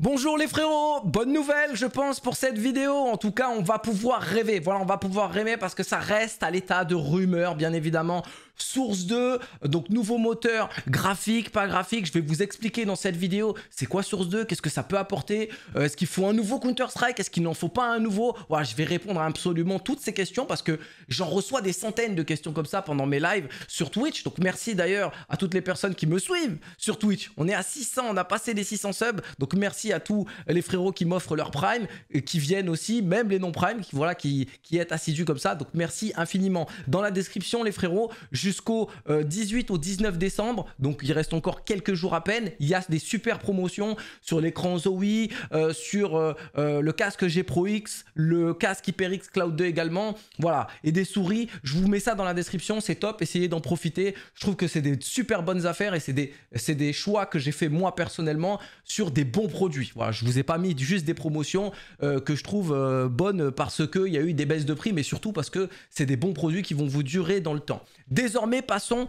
Bonjour les frérots, bonne nouvelle je pense pour cette vidéo, en tout cas on va pouvoir rêver, voilà on va pouvoir rêver parce que ça reste à l'état de rumeur bien évidemment. Source 2, donc nouveau moteur, graphique, pas graphique, je vais vous expliquer dans cette vidéo c'est quoi Source 2, qu'est-ce que ça peut apporter, euh, est-ce qu'il faut un nouveau Counter-Strike, est-ce qu'il n'en faut pas un nouveau, voilà je vais répondre à absolument toutes ces questions parce que j'en reçois des centaines de questions comme ça pendant mes lives sur Twitch, donc merci d'ailleurs à toutes les personnes qui me suivent sur Twitch, on est à 600, on a passé les 600 subs, donc merci à tous les frérots qui m'offrent leur prime, qui viennent aussi, même les non primes, qui, voilà, qui, qui est assidu comme ça. Donc merci infiniment. Dans la description, les frérots, jusqu'au 18 euh, au 19 décembre, donc il reste encore quelques jours à peine, il y a des super promotions sur l'écran Zoe, euh, sur euh, le casque G Pro X, le casque HyperX Cloud 2 également, voilà, et des souris. Je vous mets ça dans la description, c'est top, essayez d'en profiter. Je trouve que c'est des super bonnes affaires et c'est des, des choix que j'ai fait moi personnellement sur des bons produits. Voilà, je vous ai pas mis juste des promotions euh, que je trouve euh, bonnes parce qu'il y a eu des baisses de prix, mais surtout parce que c'est des bons produits qui vont vous durer dans le temps. Désormais, passons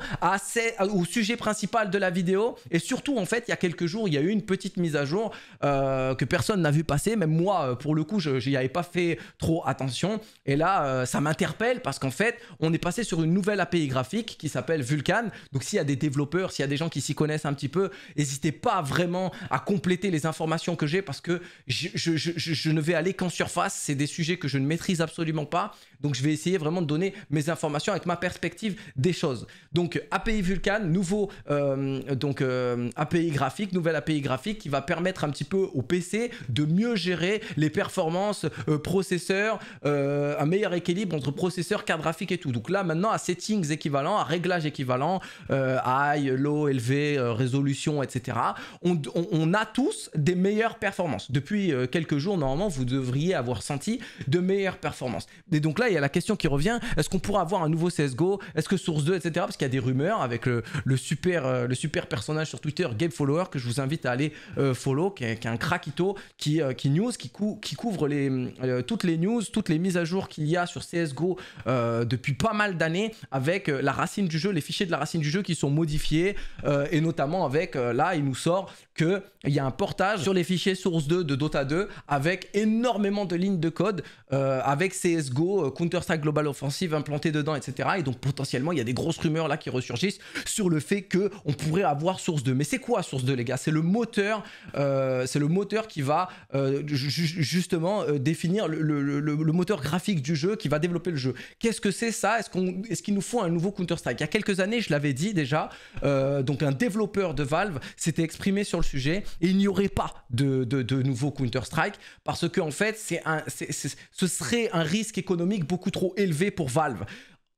au sujet principal de la vidéo. Et surtout, en fait, il y a quelques jours, il y a eu une petite mise à jour euh, que personne n'a vu passer. Même moi, pour le coup, je n'y avais pas fait trop attention. Et là, ça m'interpelle parce qu'en fait, on est passé sur une nouvelle API graphique qui s'appelle Vulkan. Donc, s'il y a des développeurs, s'il y a des gens qui s'y connaissent un petit peu, n'hésitez pas vraiment à compléter les informations que j'ai parce que je, ne vais aller qu'en surface. C'est des sujets que je ne maîtrise absolument pas. Donc, je vais essayer vraiment de donner mes informations avec ma perspective des choses. Donc, API Vulkan, nouveau euh, donc, euh, API graphique, nouvelle API graphique qui va permettre un petit peu au PC de mieux gérer les performances euh, processeurs, un meilleur équilibre entre processeur, carte graphique et tout. Donc là, maintenant, à settings équivalents, à réglages équivalents, high, low, élevé, résolution, etc., on, on a tous des meilleurs performance Depuis euh, quelques jours, normalement, vous devriez avoir senti de meilleures performances. Et donc là, il y a la question qui revient, est-ce qu'on pourra avoir un nouveau CSGO Est-ce que Source 2, etc. Parce qu'il y a des rumeurs avec le, super, euh, le super personnage sur Twitter, game Follower, que je vous invite à aller euh, follow, qui est, un craquito, qui, qui news, qui, qui couvre les, toutes les news, toutes les mises à jour qu'il y a sur CSGO depuis pas mal d'années, avec la racine du jeu, les fichiers de la racine du jeu qui sont modifiés, et notamment avec, là, il nous sort qu'il y a un portage sur les fichiers source 2 de Dota 2 avec énormément de lignes de code, euh, avec CSGO, euh, Counter-Strike Global Offensive implanté dedans, etc. Et donc potentiellement, il y a des grosses rumeurs là qui ressurgissent sur le fait que on pourrait avoir source 2. Mais c'est quoi source 2, les gars C'est le moteur, euh, c'est le moteur qui va justement définir le, moteur graphique du jeu, qui va développer le jeu. Qu'est-ce que c'est ça Est-ce qu'on, est-ce qu'il nous faut un nouveau Counter-Strike Il y a quelques années, je l'avais dit déjà, donc un développeur de Valve s'était exprimé sur le sujet il n'y aurait pas de, nouveaux Counter-Strike, parce que en fait, c'est un, ce serait un risque économique beaucoup trop élevé pour Valve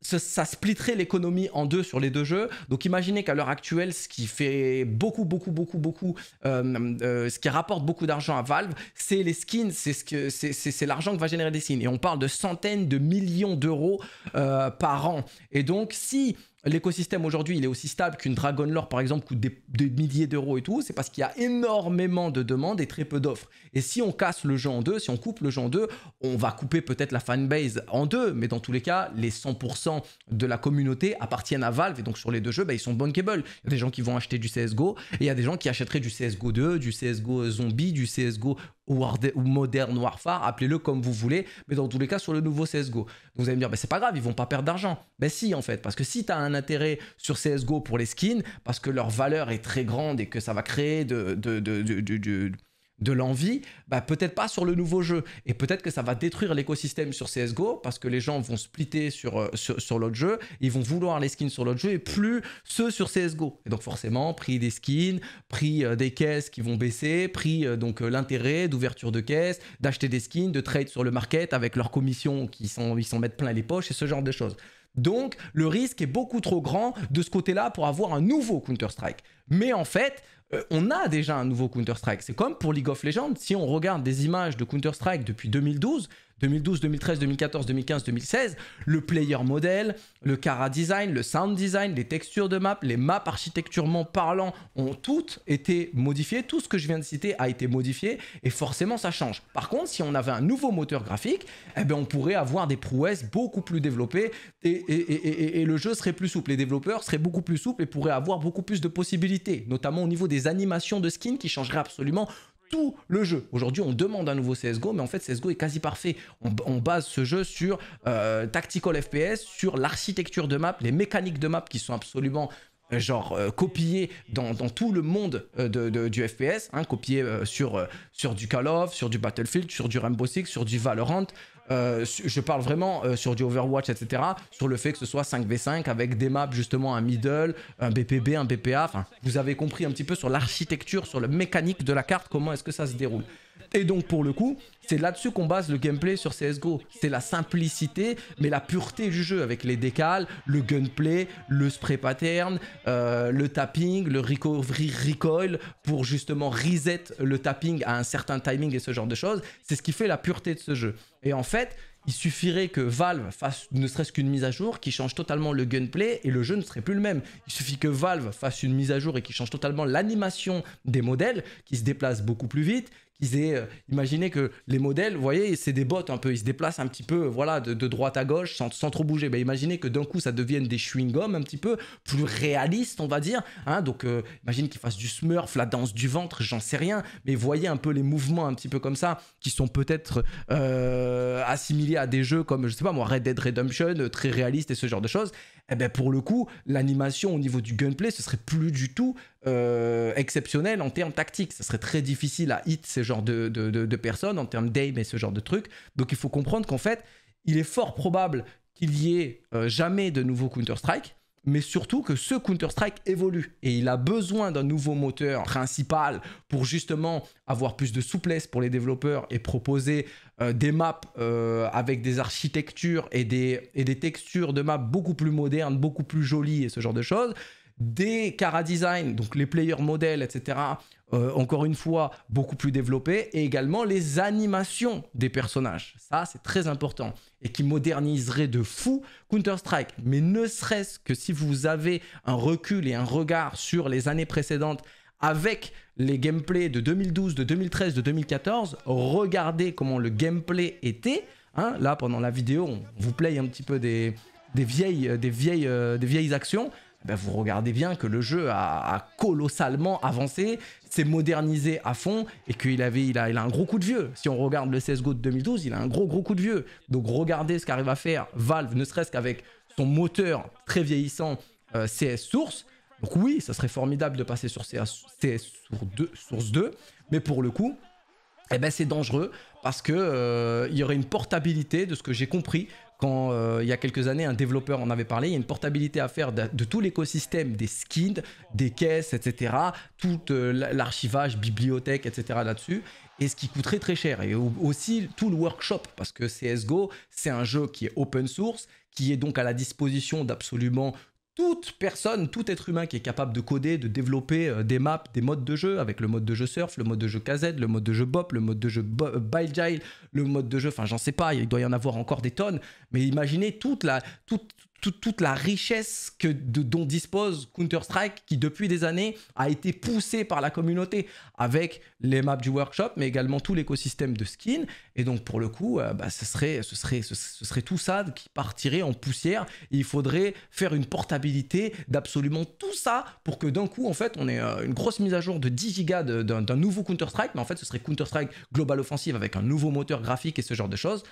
ça, splitterait l'économie en deux sur les deux jeux. Donc imaginez qu'à l'heure actuelle, ce qui fait beaucoup, beaucoup, beaucoup, beaucoup, euh, euh, ce qui rapporte beaucoup d'argent à Valve, c'est les skins, c'est ce que c'est l'argent qui va générer des skins. Et on parle de centaines de millions d'euros euh, par an. Et donc si l'écosystème aujourd'hui, il est aussi stable qu'une Dragon Lore, par exemple, coûte des, milliers d'euros et tout, c'est parce qu'il y a énormément de demandes et très peu d'offres. Et si on casse le jeu en deux, si on coupe le jeu en deux, on va couper peut-être la fanbase en deux, mais dans tous les cas, les 100% de la communauté appartiennent à Valve, et donc sur les deux jeux, bah, ils sont bankable. Il y a des gens qui vont acheter du CSGO, et il y a des gens qui achèteraient du CSGO 2, du CSGO zombie, du CSGO ou, moderne Modern Warfare, appelez-le comme vous voulez, mais dans tous les cas sur le nouveau CSGO. Vous allez me dire, mais c'est pas grave, ils vont pas perdre d'argent. Ben si, en fait, parce que si tu as un intérêt sur CSGO pour les skins, parce que leur valeur est très grande et que ça va créer de de l'envie, bah, peut-être pas sur le nouveau jeu. Et peut-être que ça va détruire l'écosystème sur CSGO parce que les gens vont splitter euh, sur, sur, l'autre jeu, ils vont vouloir les skins sur l'autre jeu et plus ceux sur CSGO. Et donc forcément, prix des skins, prix euh, des caisses qui vont baisser, prix euh, donc l'intérêt d'ouverture de caisses, d'acheter des skins, de trade sur le market avec leurs commissions qui sont, ils s'en mettent plein les poches et ce genre de choses. Donc le risque est beaucoup trop grand de ce côté-là pour avoir un nouveau Counter-Strike. Mais en fait, euh, on a déjà un nouveau Counter-Strike. C'est comme pour League of Legends, si on regarde des images de Counter-Strike depuis 2012, 2012, 2013, 2014, 2015, 2016, le player model, le cara design, le sound design, les textures de map, les maps architecturement parlant ont toutes été modifiées. Tout ce que je viens de citer a été modifié et forcément ça change. Par contre, si on avait un nouveau moteur graphique, eh ben on pourrait avoir des prouesses beaucoup plus développées et, et, le jeu serait plus souple. Les développeurs seraient beaucoup plus souples et pourraient avoir beaucoup plus de possibilités, notamment au niveau des animations de skins qui changeraient absolument tout le jeu. Aujourd'hui, on demande un nouveau CSGO, mais en fait, CSGO est quasi parfait. On, base ce jeu sur euh, Tactical FPS, sur l'architecture de map, les mécaniques de map qui sont absolument euh, genre euh, dans, tout le monde de, du FPS, hein, sur, sur du Call of, sur du Battlefield, sur du Rainbow Six, sur du Valorant, euh, je parle vraiment euh, sur du Overwatch, etc., sur le fait que ce soit 5v5 avec des maps, justement, un middle, un BPB, un BPA. vous avez compris un petit peu sur l'architecture, sur la mécanique de la carte, comment est-ce que ça se déroule. Et donc pour le coup, c'est là-dessus qu'on base le gameplay sur CSGO. C'est la simplicité, mais la pureté du jeu avec les décals, le gunplay, le spray pattern, euh, le tapping, le recovery recoil pour justement reset le tapping à un certain timing et ce genre de choses. C'est ce qui fait la pureté de ce jeu. Et en fait, il suffirait que Valve fasse ne serait-ce qu'une mise à jour qui change totalement le gunplay et le jeu ne serait plus le même. Il suffit que Valve fasse une mise à jour et qui change totalement l'animation des modèles, qui se déplacent beaucoup plus vite, euh, imaginez que les modèles, vous voyez, c'est des bottes un peu, ils se déplacent un petit peu, euh, voilà, de, droite à gauche sans, trop bouger. Ben, imaginez que d'un coup, ça devienne des chewing-gums un petit peu plus réalistes, on va dire. Hein. donc, euh, imagine qu'ils fassent du smurf, la danse du ventre, j'en sais rien, mais voyez un peu les mouvements un petit peu comme ça, qui sont peut-être assimilés à des jeux comme, je sais pas moi, Red Dead Redemption, très réaliste et ce genre de choses. Et eh ben, pour le coup, l'animation au niveau du gunplay, ce serait plus du tout euh, exceptionnel en termes tactiques. Ce serait très difficile à hit ces genre de, personnes en termes d'aim et ce genre de trucs. Donc il faut comprendre qu'en fait, il est fort probable qu'il y ait euh, jamais de nouveau Counter-Strike, mais surtout que ce Counter-Strike évolue et il a besoin d'un nouveau moteur principal pour justement avoir plus de souplesse pour les développeurs et proposer euh, des maps avec des architectures et des, et des textures de maps beaucoup plus modernes, beaucoup plus jolies et ce genre de choses des Cara Design, donc les players modèles, etc. Euh, encore une fois, beaucoup plus développés, et également les animations des personnages. Ça, c'est très important, et qui moderniserait de fou Counter-Strike. Mais ne serait-ce que si vous avez un recul et un regard sur les années précédentes avec les gameplays de 2012, de 2013, de 2014, regardez comment le gameplay était. Hein. là, pendant la vidéo, on vous play un petit peu des, vieilles, des, vieilles, des vieilles euh, actions. Ben, vous regardez bien que le jeu a, colossalement avancé, s'est modernisé à fond et qu'il avait, il a, il a un gros coup de vieux. Si on regarde le CSGO de 2012, il a un gros gros coup de vieux. Donc regardez ce qu'arrive à faire Valve, ne serait-ce qu'avec son moteur très vieillissant euh, CS Source. Donc oui, ça serait formidable de passer sur CS, 2, Source 2, mais pour le coup, eh ben c'est dangereux parce que euh, il y aurait une portabilité de ce que j'ai compris quand euh, il y a quelques années un développeur en avait parlé, il y a une portabilité à faire de, tout l'écosystème des skins, des caisses, etc. Tout euh, l'archivage, bibliothèque, etc. là-dessus. Et ce qui coûterait très cher. Et aussi tout le workshop, parce que CSGO, c'est un jeu qui est open source, qui est donc à la disposition d'absolument toute personne, tout être humain qui est capable de coder, de développer euh, des maps, des modes de jeu, avec le mode de jeu surf, le mode de jeu KZ, le mode de jeu bop, le mode de jeu bile euh, le mode de jeu, enfin j'en sais pas, il doit y en avoir encore des tonnes, mais imaginez toute la, toute, toute, la richesse que, dont dispose Counter-Strike, qui depuis des années a été poussée par la communauté avec les maps du workshop, mais également tout l'écosystème de skins. Et donc, pour le coup, euh, bah, ce, serait, ce, serait, ce, serait tout ça qui partirait en poussière. il faudrait faire une portabilité d'absolument tout ça pour que d'un coup, en fait, on ait euh, une grosse mise à jour de 10 gigas d'un nouveau Counter-Strike. Mais en fait, ce serait Counter-Strike Global Offensive avec un nouveau moteur graphique et ce genre de choses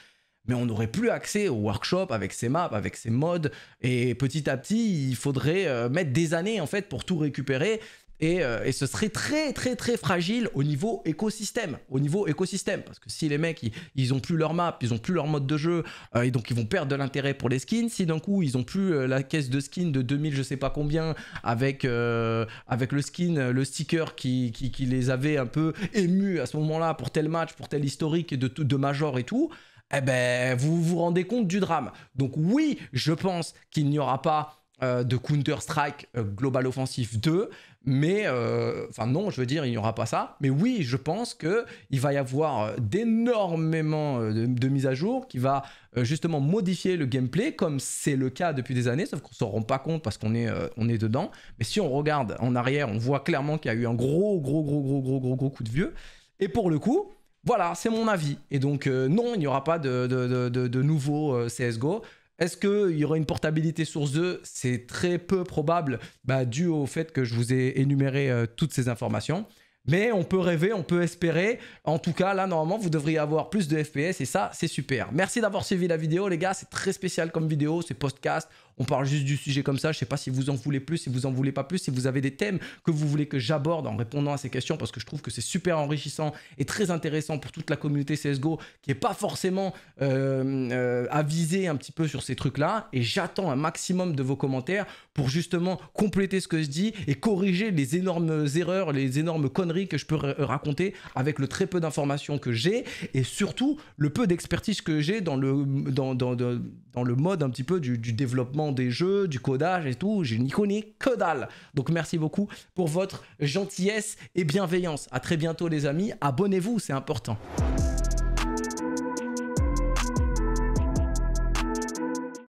mais on n'aurait plus accès aux workshops avec ces maps, avec ces modes. Et petit à petit, il faudrait euh, mettre des années en fait pour tout récupérer. Et, euh, et, ce serait très très très fragile au niveau écosystème, au niveau écosystème, parce que si les mecs ils, ils ont plus leur map, ils ont plus leur mode de jeu, euh, et donc ils vont perdre de l'intérêt pour les skins. Si d'un coup ils ont plus la caisse de skins de 2000 je sais pas combien avec avec le skin, le sticker qui, qui, les avait un peu émus à ce moment-là pour tel match, pour tel historique de de major et tout, eh ben, vous vous rendez compte du drame. Donc oui, je pense qu'il n'y aura pas euh, de Counter-Strike euh, Global Offensive 2, mais euh, enfin non, je veux dire, il n'y aura pas ça. Mais oui, je pense que il va y avoir d'énormément de, mises à jour qui va justement modifier le gameplay, comme c'est le cas depuis des années, sauf qu'on s'en rend pas compte parce qu'on est on est dedans. Mais si on regarde en arrière, on voit clairement qu'il y a eu un gros gros gros gros gros gros gros coup de vieux. Et pour le coup, voilà, c'est mon avis. Et donc, euh, non, il n'y aura pas de, nouveau euh, CSGO. Est-ce qu'il y aura une portabilité source 2 C'est très peu probable, bah, dû au fait que je vous ai énuméré euh, toutes ces informations. Mais on peut rêver, on peut espérer. En tout cas, là, normalement, vous devriez avoir plus de FPS et ça, c'est super. Merci d'avoir suivi la vidéo, les gars. C'est très spécial comme vidéo, c'est podcast on parle juste du sujet comme ça. Je sais pas si vous en voulez plus, si vous en voulez pas plus, si vous avez des thèmes que vous voulez que j'aborde en répondant à ces questions parce que je trouve que c'est super enrichissant et très intéressant pour toute la communauté CSGO qui n'est pas forcément euh, euh, avisée un petit peu sur ces trucs-là. Et j'attends un maximum de vos commentaires pour justement compléter ce que je dis et corriger les énormes erreurs, les énormes conneries que je peux raconter avec le très peu d'informations que j'ai et surtout le peu d'expertise que j'ai dans le, le mode un petit peu du développement des jeux, du codage et tout, j'ai une connais que Donc merci beaucoup pour votre gentillesse et bienveillance. À très bientôt les amis, abonnez-vous, c'est important.